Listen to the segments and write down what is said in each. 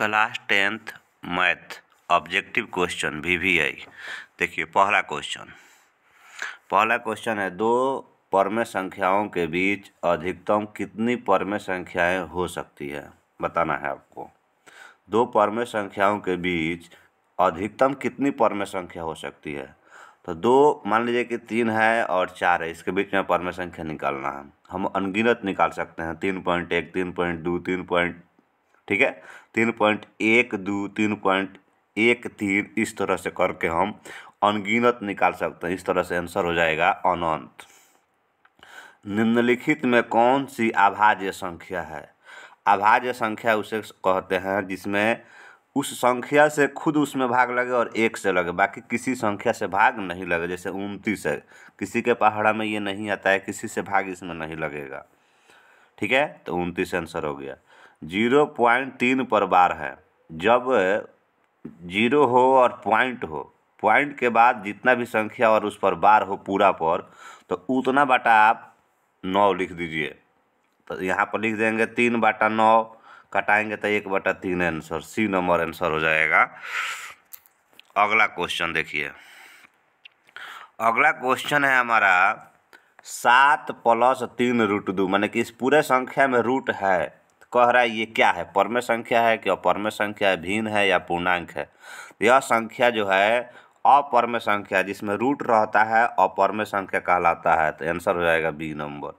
class tenth math objective question V V I देखिए पहला question पहला क्वेश्चन है दो परमे संख्याओं के बीच अधिकतम कितनी परमे संख्याएं हो सकती है बताना है आपको दो परमे संख्याओं के बीच अधिकतम कितनी परमे संख्या हो सकती है तो दो मान लीजिए कि तीन है और चार है इसके बीच में परमे संख्या निकालना है हम अनगिनत निकाल सकते हैं तीन पॉइंट एक तीन पॉइंट दो तीन पॉइंट ठीक है तीन पॉइंट एक दो तीन पॉइंट एक तीन इस तरह से करके हम अनगिनत निकाल सकते हैं इस तरह से आंसर हो जाएगा अनंत निम्नलिखित में कौन सी अभाज्य संख्या है अभाज्य संख्या उसे कहते हैं जिसमें उस संख्या से खुद उसमें भाग लगे और एक से लगे बाकी किसी संख्या से भाग नहीं लगे जैसे उनतीस है किसी के पहाड़ा में ये नहीं आता है किसी से भाग इसमें नहीं लगेगा ठीक है तो उनतीस आंसर हो गया जीरो पॉइंट तीन पर बार है जब जीरो हो और पॉइंट हो पॉइंट के बाद जितना भी संख्या और उस पर बार हो पूरा पर तो उतना बाटा आप नौ लिख दीजिए तो यहाँ पर लिख देंगे तीन बाटा नौ कटाएंगे तो एक बटा तीन आंसर सी नंबर आंसर हो जाएगा अगला क्वेश्चन देखिए अगला क्वेश्चन है हमारा सात प्लस तीन रूट दो मैंने कि इस पूरे संख्या में रूट है कह रहा है ये क्या है परम संख्या है कि अपरमे संख्या है भिन्न है या पूर्णांक है यह संख्या जो है अपरम संख्या जिसमें रूट रहता है अपरम संख्या कहलाता है तो आंसर हो जाएगा बी नंबर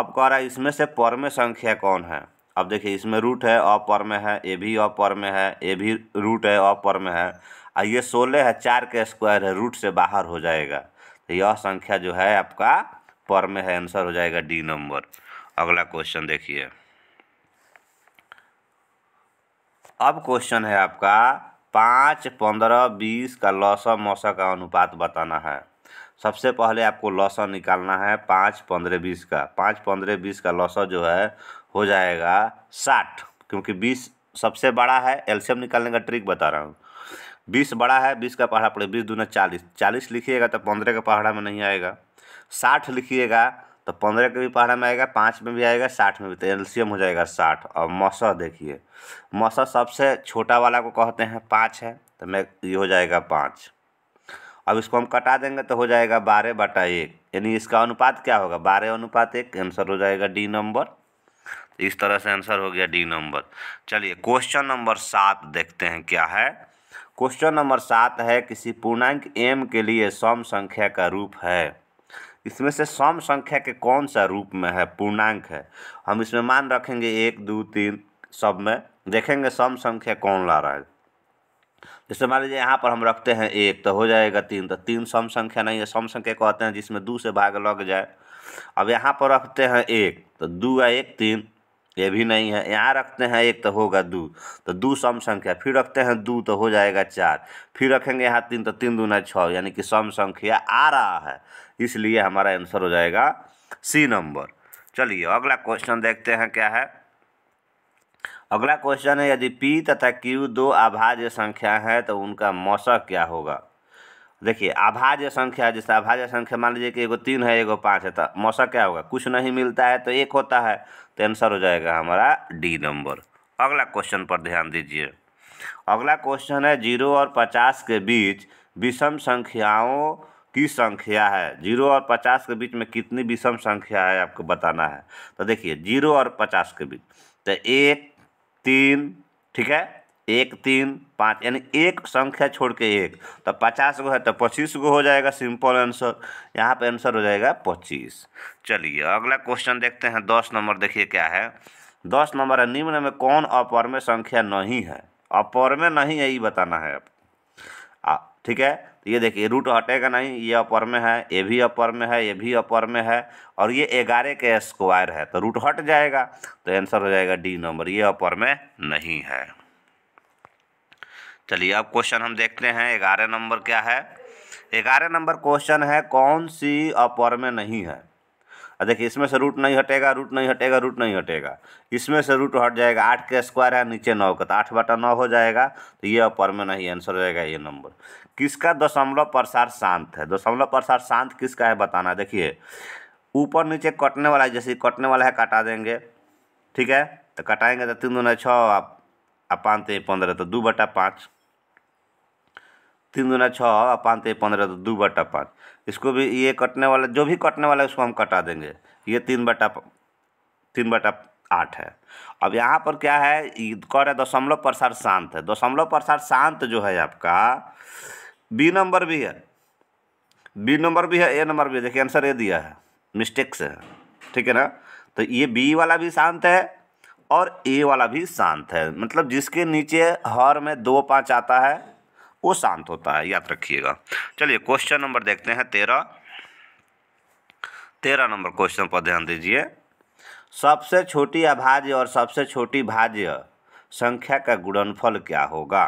अब कह रहा है इसमें से परम संख्या कौन है अब देखिए इसमें रूट है अपरम है ये भी अपरम है ये भी रूट है अपरम है और ये सोलह है चार के स्क्वायर है रूट से बाहर हो जाएगा तो यह संख्या जो है आपका पर में है आंसर हो जाएगा डी नंबर अगला क्वेश्चन देखिए अब क्वेश्चन है आपका पाँच पंद्रह बीस का लसन मौसा का अनुपात बताना है सबसे पहले आपको लसन निकालना है पाँच पंद्रह बीस का पाँच पंद्रह बीस का लसन जो है हो जाएगा साठ क्योंकि बीस सबसे बड़ा है एल्शियम निकालने का ट्रिक बता रहा हूँ बीस बड़ा है बीस का पहाड़ा पड़ेगा बीस दूना चालीस चालीस लिखिएगा तो पंद्रह का पहाड़ा में नहीं आएगा साठ लिखिएगा तो पंद्रह के भी पहाड़ा में आएगा पाँच में भी आएगा साठ में भी तो एल्शियम हो जाएगा साठ और मौसा देखिए मौसा सबसे छोटा वाला को कहते हैं पाँच है तो मैं ये हो जाएगा पाँच अब इसको हम कटा देंगे तो हो जाएगा बारह बटा एक यानी इसका अनुपात क्या होगा बारह अनुपात एक आंसर हो जाएगा डी नंबर तो इस तरह से आंसर हो गया डी नंबर चलिए क्वेश्चन नंबर सात देखते हैं क्या है क्वेश्चन नंबर सात है किसी पूर्णांक एम के लिए सम संख्या का रूप है इसमें से सम संख्या के कौन सा रूप में है पूर्णांक है हम इसमें मान रखेंगे एक दो तीन सब में देखेंगे सम संख्या कौन ला रहा है जैसे मान लीजिए यहाँ पर हम रखते हैं एक तो हो जाएगा तीन तो तीन सम संख्या नहीं है सम संख्या कहते हैं जिसमें दो से भाग लग जाए अब यहाँ पर रखते हैं एक तो दो या एक तीन ये भी नहीं है यहाँ रखते हैं एक तो होगा दो तो दो सम संख्या फिर रखते हैं दो तो हो जाएगा चार फिर रखेंगे यहाँ तीन तो तीन दो ना छः यानी कि सम संख्या आ रहा है इसलिए हमारा आंसर हो जाएगा सी नंबर चलिए अगला क्वेश्चन देखते हैं क्या है अगला क्वेश्चन है यदि पी तथा क्यू दो अभाज्य संख्या है तो उनका मौसक क्या होगा देखिए अभाज्य संख्या जैसे अभाज्य संख्या मान लीजिए कि एगो तीन है एगो पाँच है तो मौसा क्या होगा कुछ नहीं मिलता है तो एक होता है तो आंसर हो जाएगा हमारा डी नंबर अगला क्वेश्चन पर ध्यान दीजिए अगला क्वेश्चन है जीरो और पचास के बीच विषम संख्याओं की संख्या है जीरो और पचास के बीच में कितनी विषम संख्या है आपको बताना है तो देखिए जीरो और पचास के बीच तो एक तीन ठीक है एक तीन पाँच यानी एक संख्या छोड़ के एक तो पचास गो है तो पच्चीस गो हो जाएगा सिंपल आंसर यहाँ पे आंसर हो जाएगा पच्चीस चलिए अगला क्वेश्चन देखते हैं दस नंबर देखिए क्या है दस नंबर है निम्न में कौन अपर में संख्या नहीं है अपर में नहीं है ये बताना है आपको ठीक है तो ये देखिए रूट हटेगा नहीं ये अपर में है ये भी अपर में है ये भी अपर में है और ये ग्यारह के स्क्वायर है तो रूट हट जाएगा तो आंसर हो जाएगा डी नंबर ये अपर में नहीं है चलिए अब क्वेश्चन हम देखते हैं ग्यारह नंबर क्या है ग्यारह नंबर क्वेश्चन है कौन सी अपर में नहीं है देखिए इसमें से रूट नहीं हटेगा रूट नहीं हटेगा रूट नहीं हटेगा इसमें से रूट हट जाएगा आठ के स्क्वायर है नीचे नौ का तो आठ बटा नौ हो जाएगा तो ये अपर में नहीं आंसर हो जाएगा ये नंबर किसका दशमलव प्रसार शांत है दशमलव प्रसार शांत किसका है बताना देखिए ऊपर नीचे कटने वाला है जैसे कटने वाला है काटा देंगे ठीक है तो कटाएंगे तो तीन दो न छः आप पाँच तो पंद्रह तो दो बटा पाँच तीन दुना छः और पाँच तेईस पंद्रह तो दो बटा पाँच इसको भी ये कटने वाला जो भी कटने वाला है उसको हम कटा देंगे ये तीन बटा तीन बटा आठ है अब यहाँ पर क्या है कह रहे दशमलव प्रसार शांत है दशमलव प्रसार शांत जो है आपका बी नंबर भी है बी नंबर भी है ए नंबर भी है देखिए आंसर ए दिया है मिस्टेक से है ठीक है ना तो ये बी वाला भी शांत है और ए वाला भी शांत है मतलब जिसके नीचे हर में दो पाँच आता है वो शांत होता है याद रखिएगा चलिए क्वेश्चन नंबर देखते हैं तेरह तेरह नंबर क्वेश्चन पर ध्यान दीजिए सबसे छोटी अभाज्य और सबसे छोटी भाज्य संख्या का गुणनफल क्या होगा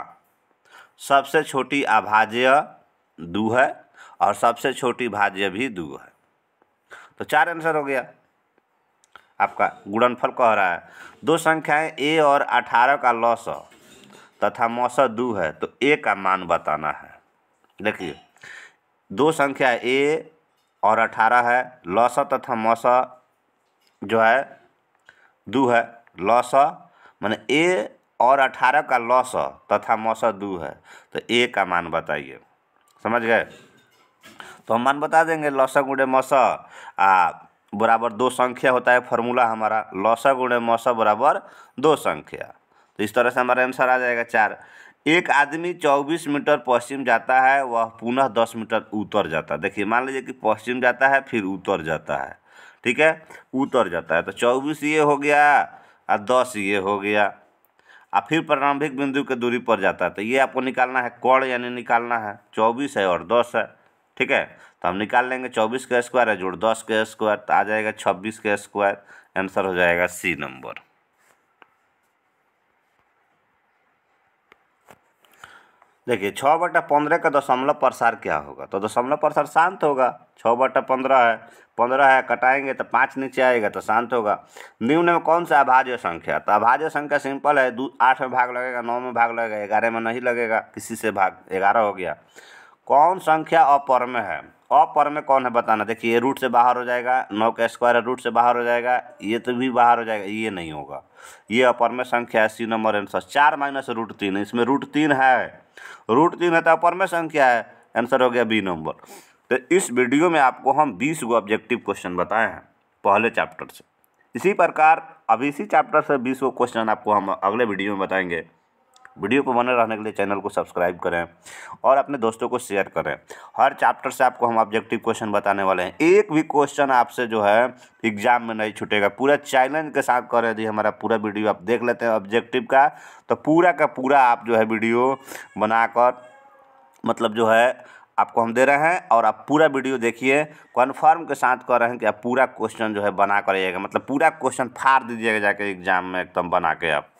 सबसे छोटी अभाज्य दो है और सबसे छोटी भाज्य भी दो है तो चार आंसर हो गया आपका गुणनफल कह रहा है दो संख्याएं ए और अठारह का लॉस तथा मौसा दो है तो ए का मान बताना है देखिए दो संख्या ए और अठारह है लौस तथा मौसा जो है दो है लौस माने ए और अठारह का लौस तथा मौसा दो है तो ए का मान बताइए समझ गए तो हम मान बता देंगे लौस गुणे मौस आ बराबर दो संख्या होता है फॉर्मूला हमारा लौस गुणे मौस बराबर दो संख्या तो इस तरह से हमारा आंसर आ जाएगा चार एक आदमी चौबीस मीटर पश्चिम जाता है वह पुनः दस मीटर उतर जाता है देखिए मान लीजिए कि पश्चिम जाता है फिर उतर जाता है ठीक है उतर जाता है तो चौबीस ये हो गया और दस ये हो गया और फिर प्रारंभिक बिंदु के दूरी पर जाता है तो ये आपको निकालना है कौड़ यानी निकालना है चौबीस है और दस है ठीक है तो हम निकाल लेंगे चौबीस का स्क्वायर है जोड़ दस का स्क्वायर तो आ जाएगा छब्बीस का स्क्वायर आंसर हो जाएगा सी नंबर देखिए छः बटा पंद्रह का दशमलव प्रसार क्या होगा तो दशमलव प्रसार शांत होगा छः बटा पंद्रह है पंद्रह है कटाएंगे तो पाँच नीचे आएगा तो शांत होगा निम्न में कौन सा अभाज्य संख्या तो अभाज्य संख्या सिंपल है दो आठ में भाग लगेगा नौ में भाग लगेगा ग्यारह में नहीं लगेगा किसी से भाग ग्यारह हो गया कौन संख्या अपर में है अपर में कौन है बताना देखिए ये रूट से बाहर हो जाएगा नौ का स्क्वायर रूट से बाहर हो जाएगा ये तो भी बाहर हो जाएगा ये नहीं होगा ये अपर में संख्या है सी नंबर आंसर चार माइनस रूट तीन इसमें रूट तीन है रूट तीन रहता है तो में संख्या है आंसर हो गया बी नंबर तो इस वीडियो में आपको हम बीस गो ऑब्जेक्टिव क्वेश्चन बताए हैं पहले चैप्टर से इसी प्रकार अब इसी चैप्टर से बीस गो क्वेश्चन आपको हम अगले वीडियो में बताएंगे वीडियो पर बने रहने के लिए चैनल को सब्सक्राइब करें और अपने दोस्तों को शेयर करें हर चैप्टर से आपको हम ऑब्जेक्टिव क्वेश्चन बताने वाले हैं एक भी क्वेश्चन आपसे जो है एग्जाम में नहीं छूटेगा पूरा चैलेंज के साथ करें यदि हमारा पूरा वीडियो आप देख लेते हैं ऑब्जेक्टिव का तो पूरा का पूरा आप जो है वीडियो बनाकर मतलब जो है आपको हम दे रहे हैं और आप पूरा वीडियो देखिए कन्फर्म के साथ कह रहे हैं कि आप पूरा क्वेश्चन जो है बना करिएगा मतलब पूरा क्वेश्चन फाड़ दीजिएगा जाके एग्जाम में एकदम बना के आप